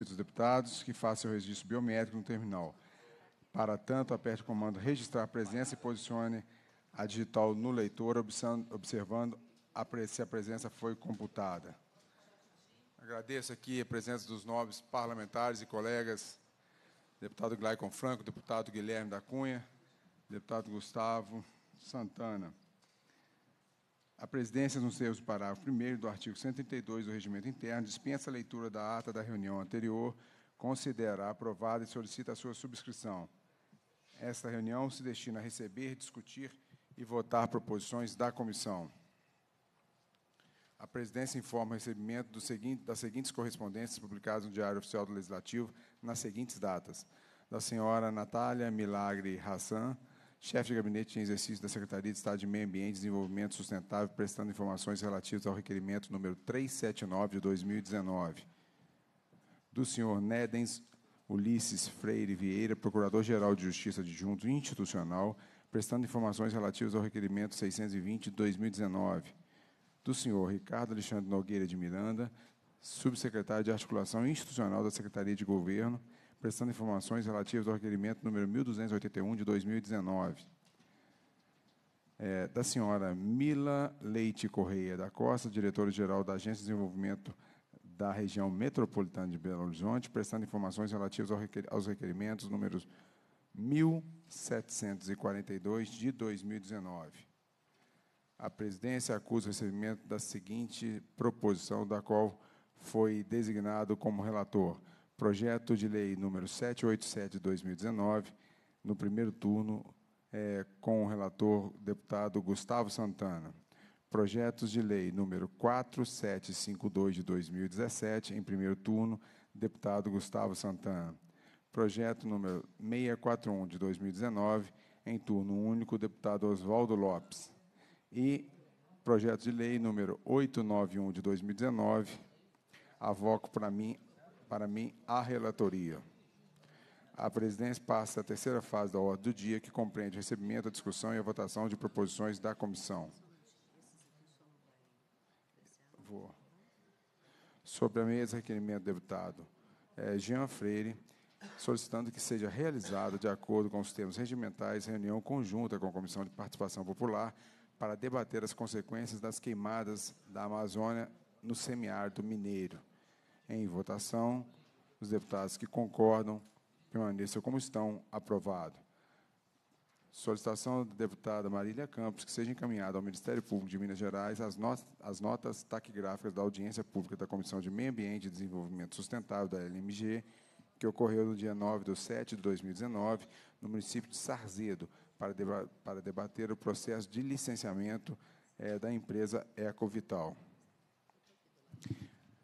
Os deputados que façam o registro biométrico no terminal. Para tanto, aperte o comando registrar presença e posicione a digital no leitor, observando se a presença foi computada. Agradeço aqui a presença dos nobres parlamentares e colegas, deputado Glaicon Franco, deputado Guilherme da Cunha, deputado Gustavo Santana. A presidência, nos termos do parágrafo 1 do artigo 132 do Regimento Interno, dispensa a leitura da ata da reunião anterior, considera aprovada e solicita a sua subscrição. Esta reunião se destina a receber, discutir e votar proposições da comissão. A presidência informa o recebimento seguinte, das seguintes correspondências publicadas no Diário Oficial do Legislativo nas seguintes datas: da senhora Natália Milagre Hassan, chefe de gabinete em exercício da Secretaria de Estado de Meio Ambiente e Desenvolvimento Sustentável, prestando informações relativas ao requerimento número 379 de 2019, do senhor Nedens Ulisses Freire Vieira, Procurador-Geral de Justiça Adjunto Institucional, prestando informações relativas ao requerimento 620 de 2019, do senhor Ricardo Alexandre Nogueira de Miranda, Subsecretário de Articulação Institucional da Secretaria de Governo, prestando informações relativas ao requerimento número 1281 de 2019. É, da senhora Mila Leite Correia da Costa, diretora-geral da Agência de Desenvolvimento da Região Metropolitana de Belo Horizonte, prestando informações relativas ao requer, aos requerimentos números 1742 de 2019. A presidência acusa o recebimento da seguinte proposição, da qual foi designado como relator projeto de lei número 787-2019, no primeiro turno, é, com o relator deputado Gustavo Santana. Projetos de lei número 4752 de 2017, em primeiro turno, deputado Gustavo Santana. Projeto número 641 de 2019, em turno único, deputado Oswaldo Lopes. E projeto de lei número 891 de 2019, avoco para mim para mim a relatoria. A presidência passa a terceira fase da ordem do dia, que compreende o recebimento, a discussão e a votação de proposições da comissão. Vou. Sobre a mesa, requerimento do deputado eh, Jean Freire, solicitando que seja realizada, de acordo com os termos regimentais, reunião conjunta com a Comissão de Participação Popular para debater as consequências das queimadas da Amazônia no semiárido mineiro em votação. Os deputados que concordam permaneçam como estão. Aprovado. Solicitação da deputada Marília Campos que seja encaminhada ao Ministério Público de Minas Gerais as, as notas taquigráficas da audiência pública da Comissão de Meio Ambiente e Desenvolvimento Sustentável da LMG, que ocorreu no dia 9 de 7 de 2019, no município de Sarzedo, para, deba para debater o processo de licenciamento eh, da empresa Ecovital.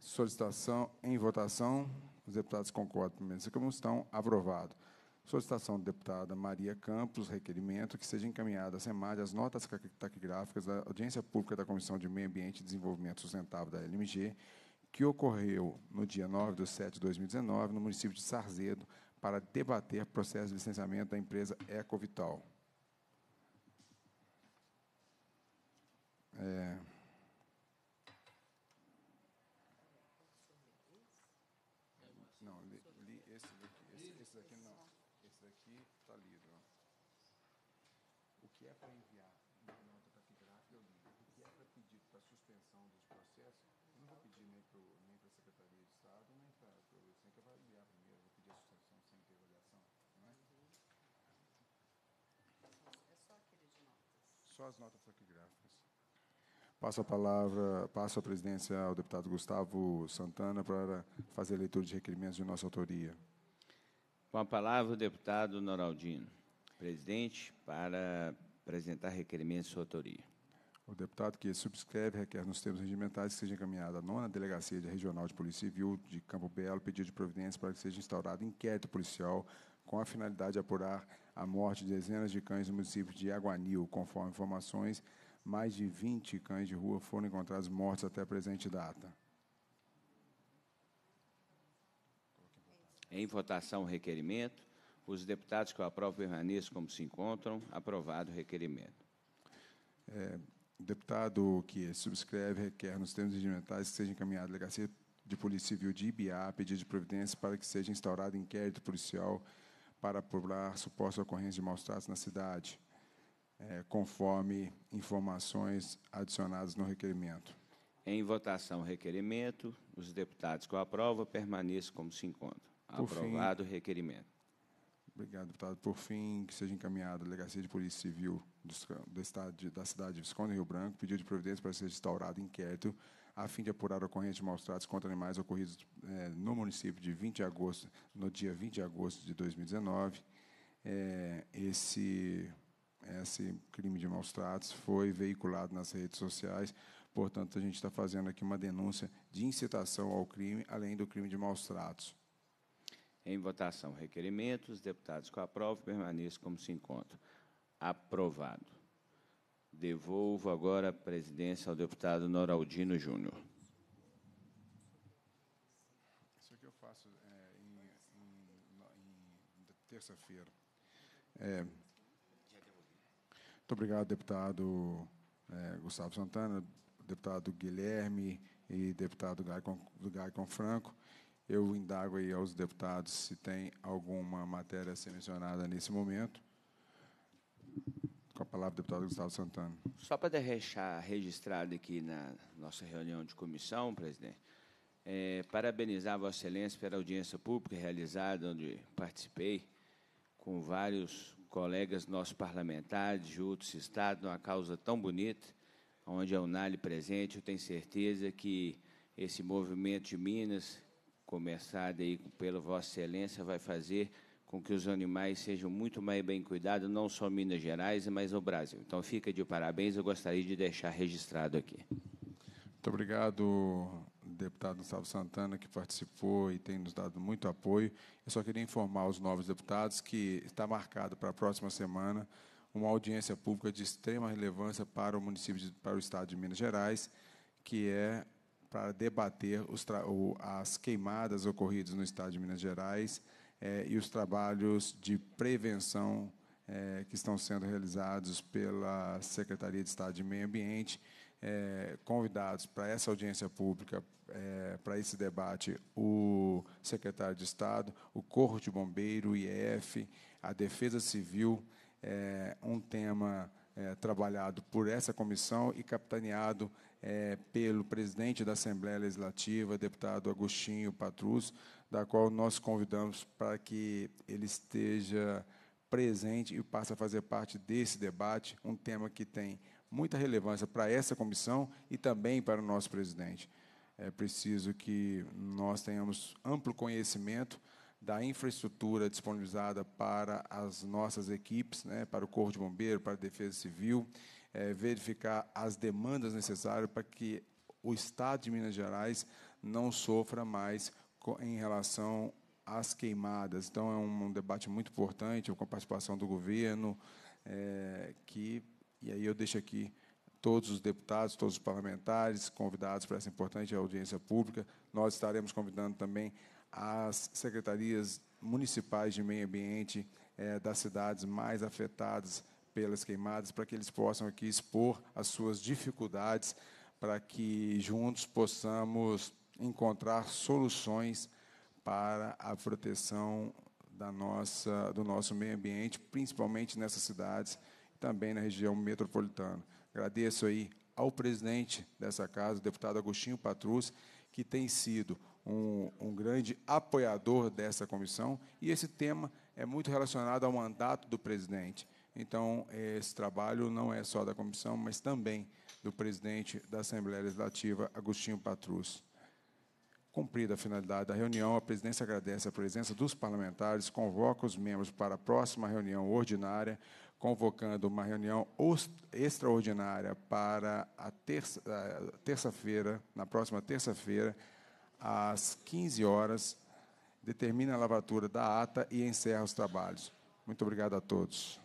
Solicitação em votação. Os deputados concordam com a como estão. Aprovado. Solicitação da deputada Maria Campos, requerimento que seja encaminhada à SEMAD as notas taquigráficas da audiência pública da Comissão de Meio Ambiente e Desenvolvimento Sustentável da LMG, que ocorreu no dia 9 de setembro de 2019, no município de Sarzedo, para debater processo de licenciamento da empresa Ecovital. Esse daqui, esse, esse daqui não. Esse daqui está lido. Ó. O que é para enviar uma nota taquigráfica, ah, eu ligo. O que é para pedir para suspensão dos processos, eu não vou pedir nem para nem a Secretaria de Estado, nem para o sem vai enviar primeiro, vou pedir a suspensão sem interrogação, não é? Uhum. É, é só aquele de notas. Só as notas taquigráficas. Passo a palavra, passo a presidência ao deputado Gustavo Santana para fazer a leitura de requerimentos de nossa autoria. Com a palavra o deputado Noraldino. Presidente, para apresentar requerimento de sua autoria. O deputado que subscreve requer nos termos regimentais que seja encaminhada à nona delegacia de regional de polícia civil de Campo Belo pedido de providência para que seja instaurado inquérito policial com a finalidade de apurar a morte de dezenas de cães no município de Aguanil, conforme informações mais de 20 cães de rua foram encontrados mortos até a presente data. Em votação o requerimento, os deputados que o aprovam permaneçam como se encontram. Aprovado o requerimento. É, deputado que subscreve requer, nos termos regimentais, que seja encaminhado à Delegacia de Polícia Civil de Ibiá pedido de providência para que seja instaurado inquérito policial para apurar suposta ocorrência de maus-tratos na cidade é, conforme informações adicionadas no requerimento. Em votação, requerimento. Os deputados que o aprovam permaneçam como se encontram. Aprovado o requerimento. Obrigado, deputado. Por fim, que seja encaminhada a Delegacia de Polícia Civil do, estado de, da cidade de Visconde Rio Branco pedido de providência para ser instaurado inquérito a fim de apurar a ocorrência de maus-tratos contra animais ocorridos é, no município de 20 de agosto, no dia 20 de agosto de 2019. É, esse esse crime de maus tratos foi veiculado nas redes sociais. Portanto, a gente está fazendo aqui uma denúncia de incitação ao crime, além do crime de maus tratos. Em votação, requerimento. Os deputados que aprovam permaneçam como se encontram. Aprovado. Devolvo agora a presidência ao deputado Noraldino Júnior. Isso aqui eu faço é, em, em, em terça-feira. É, muito obrigado, deputado é, Gustavo Santana, deputado Guilherme e deputado Gai Gaicon Franco. Eu indago aí aos deputados se tem alguma matéria a ser mencionada nesse momento. Com a palavra, deputado Gustavo Santana. Só para deixar registrado aqui na nossa reunião de comissão, presidente, é, parabenizar Vossa Excelência pela audiência pública realizada, onde participei com vários colegas nossos parlamentares de outros estados, numa causa tão bonita, onde a é Unali presente, eu tenho certeza que esse movimento de Minas, começado aí pela Vossa Excelência, vai fazer com que os animais sejam muito mais bem cuidados, não só em Minas Gerais, mas no Brasil. Então, fica de parabéns, eu gostaria de deixar registrado aqui. Muito obrigado, deputado Gustavo Santana, que participou e tem nos dado muito apoio. Eu só queria informar os novos deputados que está marcado para a próxima semana uma audiência pública de extrema relevância para o município, de, para o estado de Minas Gerais, que é para debater os, as queimadas ocorridas no estado de Minas Gerais é, e os trabalhos de prevenção é, que estão sendo realizados pela Secretaria de Estado de Meio Ambiente é, convidados para essa audiência pública, é, para esse debate, o secretário de Estado, o Corpo de Bombeiro, o IEF, a Defesa Civil, é, um tema é, trabalhado por essa comissão e capitaneado é, pelo presidente da Assembleia Legislativa, deputado Agostinho Patrus, da qual nós convidamos para que ele esteja presente e passe a fazer parte desse debate, um tema que tem muita relevância para essa comissão e também para o nosso presidente. É preciso que nós tenhamos amplo conhecimento da infraestrutura disponibilizada para as nossas equipes, né, para o Corpo de Bombeiro, para a Defesa Civil, é, verificar as demandas necessárias para que o Estado de Minas Gerais não sofra mais em relação às queimadas. Então, é um debate muito importante, com a participação do governo, é, que e aí eu deixo aqui todos os deputados, todos os parlamentares convidados para essa importante audiência pública. Nós estaremos convidando também as secretarias municipais de meio ambiente é, das cidades mais afetadas pelas queimadas, para que eles possam aqui expor as suas dificuldades, para que juntos possamos encontrar soluções para a proteção da nossa, do nosso meio ambiente, principalmente nessas cidades também na região metropolitana. Agradeço aí ao presidente dessa casa, o deputado Agostinho Patrus, que tem sido um, um, grande apoiador dessa comissão, e esse tema é muito relacionado ao mandato do presidente. Então, eh, esse trabalho não é só da comissão, mas também do presidente da Assembleia Legislativa, Agostinho Patrus. Cumprida a finalidade da reunião, a presidência agradece a presença dos parlamentares, convoca os membros para a próxima reunião ordinária, convocando uma reunião extraordinária para a terça-feira, terça na próxima terça-feira, às 15 horas, determina a lavatura da ata e encerra os trabalhos. Muito obrigado a todos.